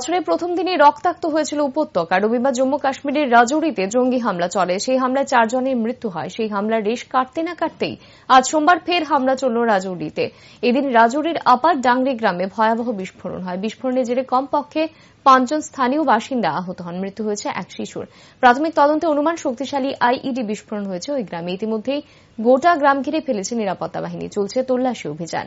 বছরের প্রথম দিনে রক্তাক্ত হয়েছিল উপত্যকা রবিবার জম্মু কাশ্মীরের রাজৌরিতে জঙ্গি হামলা চলে সেই হামলায় চারজনের মৃত্যু হয় সেই হামলার রেশ কাটতে না কাটতেই আজ সোমবার ফের হামলা চলল রাজৌরিতে এদিন রাজৌরির আপার ডাংরি গ্রামে ভয়াবহ বিস্ফোরণ হয় বিস্ফোরণের জেরে কমপক্ষে পাঁচজন স্থানীয় বাসিন্দা আহত হন মৃত্যু হয়েছে এক শিশুর প্রাথমিক তদন্তে অনুমান শক্তিশালী আইইডি বিস্ফোরণ হয়েছে ওই গ্রামে ইতিমধ্যেই গোটা গ্রাম ঘিরে ফেলেছে নিরাপত্তা বাহিনী চলছে তল্লাশি অভিযান